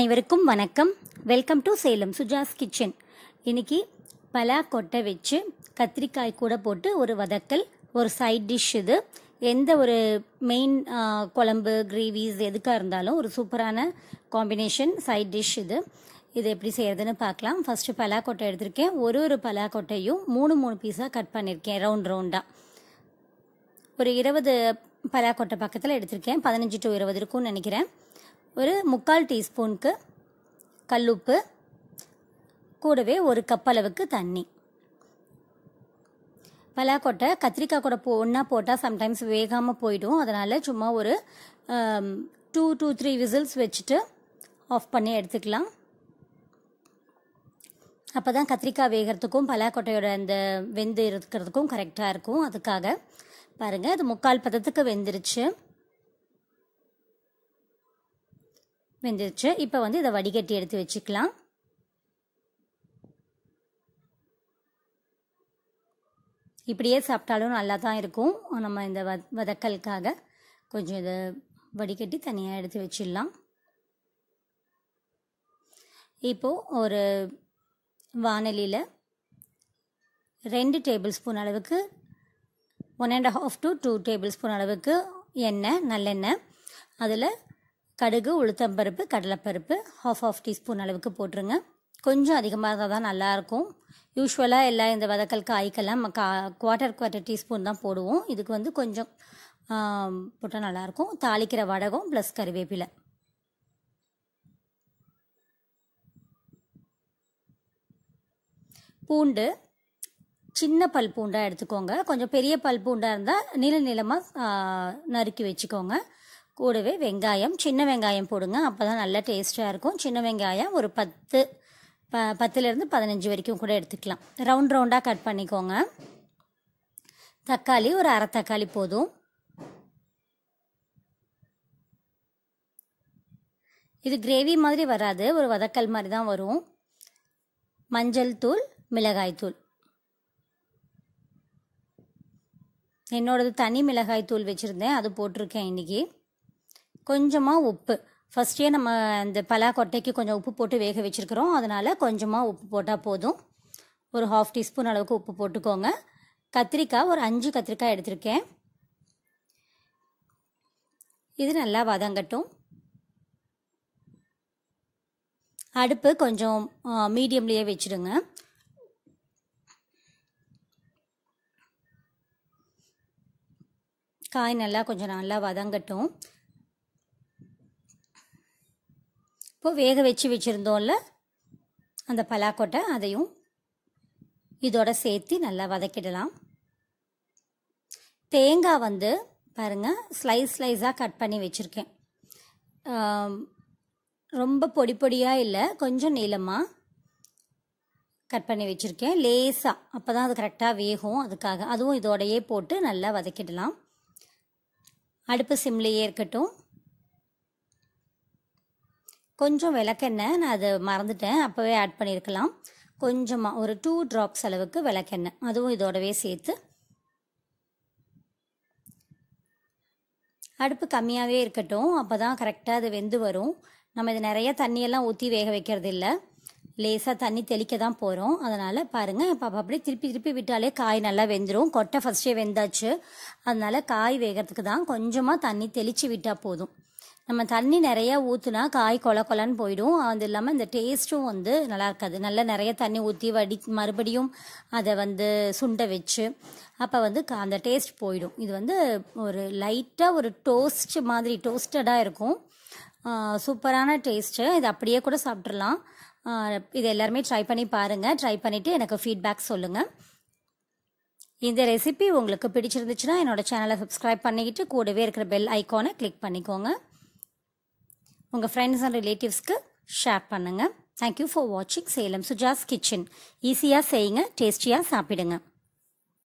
அனைவருக்கும் வணக்கம் welcome to Salem Suja's kitchen இன்றைக்கி பலா கொட்டை வச்சு கத்திரிக்காய் கூட போட்டு ஒரு வதக்கல் ஒரு சைட் டிஷ் இது எந்த ஒரு மெயின் குழம்பு கிரேவிஸ் எதுக்காக இருந்தாலும் ஒரு சூப்பரான காம்பினேஷன் சைட் டிஷ் இது இது எப்படி செய்கிறதுன்னு பார்க்கலாம் ஃபஸ்ட்டு பலாக்கொட்டை எடுத்திருக்கேன் ஒரு ஒரு பலாக்கொட்டையும் மூணு மூணு பீஸாக கட் பண்ணியிருக்கேன் ரவுண்ட் ரவுண்டாக ஒரு இருபது பலாக்கொட்டை பக்கத்தில் எடுத்திருக்கேன் பதினஞ்சு டு இருபது இருக்கும்னு நினைக்கிறேன் ஒரு முக்கால் டீஸ்பூனுக்கு கல்லுப்பு கூடவே ஒரு கப் அளவுக்கு தண்ணி பலாக்கொட்டை கத்திரிக்காய் கூட போ ஒன்றா போட்டால் சம்டைம்ஸ் வேகாமல் போயிடும் அதனால் சும்மா ஒரு டூ டூ த்ரீ விசில்ஸ் வச்சுட்டு ஆஃப் பண்ணி எடுத்துக்கலாம் அப்போ தான் கத்திரிக்காய் வேகிறதுக்கும் பலாக்கொட்டையோட அந்த வெந்து இருக்கிறதுக்கும் கரெக்டாக இருக்கும் அதுக்காக பாருங்கள் அது முக்கால் பதத்துக்கு வெந்துருச்சு வெந்துருச்சு இப்போ வந்து இதை வடிகட்டி எடுத்து வச்சுக்கலாம் இப்படியே சாப்பிட்டாலும் நல்லா தான் இருக்கும் நம்ம இந்த வ வதக்கலுக்காக கொஞ்சம் இதை வடிகட்டி தனியாக எடுத்து வச்சிடலாம் இப்போது ஒரு வானலியில் ரெண்டு டேபிள் ஸ்பூன் அளவுக்கு one and half to two tablespoon அளவுக்கு எண்ணெய் நல்லெண்ணெய் அதில் கடுகு உளுத்தம்பருப்பு கடலைப்பருப்பு ஹாஃப் ஆஃப் டீஸ்பூன் அளவுக்கு போட்டுருங்க கொஞ்சம் அதிகமாக இருந்தால் தான் நல்லாயிருக்கும் யூஸ்வலாக எல்லா இந்த வதக்கல் காய்க்கெல்லாம் கா குவார்ட்டர் குவார்ட்டர் டீஸ்பூன் தான் போடுவோம் இதுக்கு வந்து கொஞ்சம் போட்டால் நல்லாயிருக்கும் தாளிக்கிற வடகம் ப்ளஸ் கருவேப்பிலை பூண்டு சின்ன பல் பூண்டாக எடுத்துக்கோங்க கொஞ்சம் பெரிய பல் பூண்டாக இருந்தால் நீள நீளமாக நறுக்கி வச்சுக்கோங்க கூடவே வெங்காயம் சின்ன வெங்காயம் போடுங்க அப்போ தான் நல்லா டேஸ்ட்டாக இருக்கும் சின்ன வெங்காயம் ஒரு பத்து ப பத்துலேருந்து பதினஞ்சு வரைக்கும் கூட எடுத்துக்கலாம் ரவுண்ட் ரவுண்டாக கட் பண்ணிக்கோங்க தக்காளி ஒரு அரை தக்காளி போதும் இது கிரேவி மாதிரி வராது ஒரு வதக்கல் மாதிரி தான் வரும் மஞ்சள் தூள் மிளகாய் தூள் என்னோடது தனி மிளகாய் தூள் வச்சுருந்தேன் அது போட்டிருக்கேன் இன்றைக்கி கொஞ்சமாக உப்பு ஃபஸ்ட்டே நம்ம இந்த பலா கொட்டைக்கு கொஞ்சம் உப்பு போட்டு வேக வச்சிருக்கிறோம் அதனால் கொஞ்சமாக உப்பு போட்டால் போதும் ஒரு ஹாஃப் டீஸ்பூன் அளவுக்கு உப்பு போட்டுக்கோங்க கத்திரிக்காய் ஒரு அஞ்சு கத்திரிக்காய் எடுத்திருக்கேன் இது நல்லா வதங்கட்டும் அடுப்பு கொஞ்சம் மீடியம்லேயே வச்சுடுங்க காய் நல்லா கொஞ்சம் நல்லா வதங்கட்டும் இப்போ வேக வச்சு வச்சுருந்தோம்ல அந்த பலாக்கொட்டை அதையும் இதோட சேர்த்து நல்லா வதக்கிடலாம் தேங்காய் வந்து பாருங்கள் ஸ்லைஸ் ஸ்லைஸாக கட் பண்ணி வச்சுருக்கேன் ரொம்ப பொடி பொடியாக இல்லை கொஞ்சம் நீளமாக கட் பண்ணி வச்சுருக்கேன் லேசாக அப்போ தான் அது கரெக்டாக வேகும் அதுக்காக அதுவும் இதோடையே போட்டு நல்லா வதக்கிடலாம் அடுப்பு சிம்லேயே இருக்கட்டும் கொஞ்சம் விளக்கெண்ணெய் நான் அதை மறந்துட்டேன் அப்போவே ஆட் பண்ணியிருக்கலாம் கொஞ்சமாக ஒரு டூ ட்ராப்ஸ் அளவுக்கு விளக்கெண்ணெய் அதுவும் இதோடவே சேர்த்து அடுப்பு கம்மியாகவே இருக்கட்டும் அப்போ தான் கரெக்டாக அது வெந்து வரும் நம்ம இது நிறைய தண்ணியெல்லாம் ஊற்றி வேக வைக்கிறது இல்லை லேசாக தண்ணி தெளிக்க தான் போகிறோம் அதனால் பாருங்கள் இப்போ அப்படியே திருப்பி திருப்பி விட்டாலே காய் நல்லா வெந்துடும் கொட்டை ஃபஸ்ட்டே வெந்தாச்சு அதனால் காய் வேகிறதுக்கு தான் கொஞ்சமாக தண்ணி தெளித்து விட்டால் போதும் நம்ம தண்ணி நிறையா ஊற்றுனா காய் கொல கொலன்னு போயிடும் அது இல்லாமல் இந்த டேஸ்ட்டும் வந்து நல்லா இருக்காது நல்லா நிறைய தண்ணி ஊற்றி வடி மறுபடியும் அதை வந்து சுண்ட வச்சு அப்போ வந்து அந்த டேஸ்ட் போயிடும் இது வந்து ஒரு லைட்டாக ஒரு டோஸ்ட் மாதிரி டோஸ்டடாக இருக்கும் சூப்பரான டேஸ்ட்டு இது அப்படியே கூட சாப்பிட்றலாம் இது எல்லாருமே ட்ரை பண்ணி பாருங்கள் ட்ரை பண்ணிவிட்டு எனக்கு ஃபீட்பேக் சொல்லுங்கள் இந்த ரெசிபி உங்களுக்கு பிடிச்சிருந்துச்சுன்னா என்னோடய சேனலை சப்ஸ்கிரைப் பண்ணிக்கிட்டு கூடவே இருக்கிற பெல் ஐக்கானை கிளிக் பண்ணிக்கோங்க உங்கள் ஃப்ரெண்ட்ஸ் அண்ட் ரிலேட்டிவ்ஸ்க்கு ஷேர் பண்ணுங்கள் தேங்க்யூ ஃபார் வாட்சிங் சேலம் சுஜாஸ் கிச்சன் ஈஸியாக செய்யுங்க டேஸ்டியாக சாப்பிடுங்க